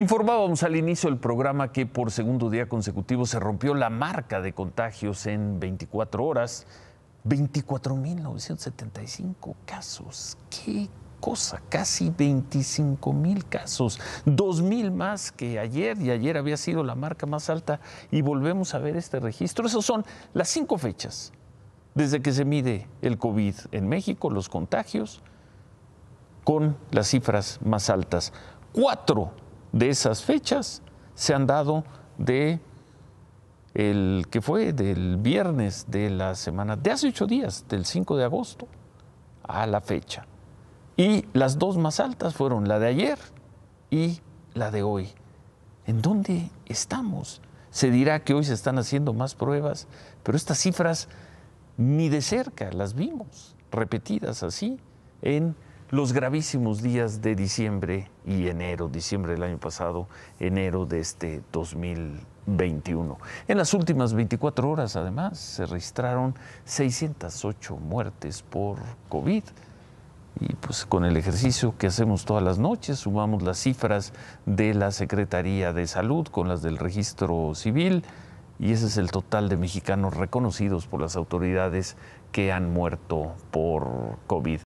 Informábamos al inicio del programa que por segundo día consecutivo se rompió la marca de contagios en 24 horas. 24.975 casos. ¡Qué cosa! Casi 25.000 casos. 2.000 más que ayer y ayer había sido la marca más alta y volvemos a ver este registro. Esas son las cinco fechas desde que se mide el COVID en México, los contagios, con las cifras más altas. Cuatro de esas fechas se han dado de el que fue del viernes de la semana, de hace ocho días, del 5 de agosto a la fecha. Y las dos más altas fueron la de ayer y la de hoy. ¿En dónde estamos? Se dirá que hoy se están haciendo más pruebas, pero estas cifras ni de cerca las vimos repetidas así en los gravísimos días de diciembre y enero, diciembre del año pasado, enero de este 2021. En las últimas 24 horas, además, se registraron 608 muertes por COVID. Y pues con el ejercicio que hacemos todas las noches, sumamos las cifras de la Secretaría de Salud con las del Registro Civil y ese es el total de mexicanos reconocidos por las autoridades que han muerto por COVID.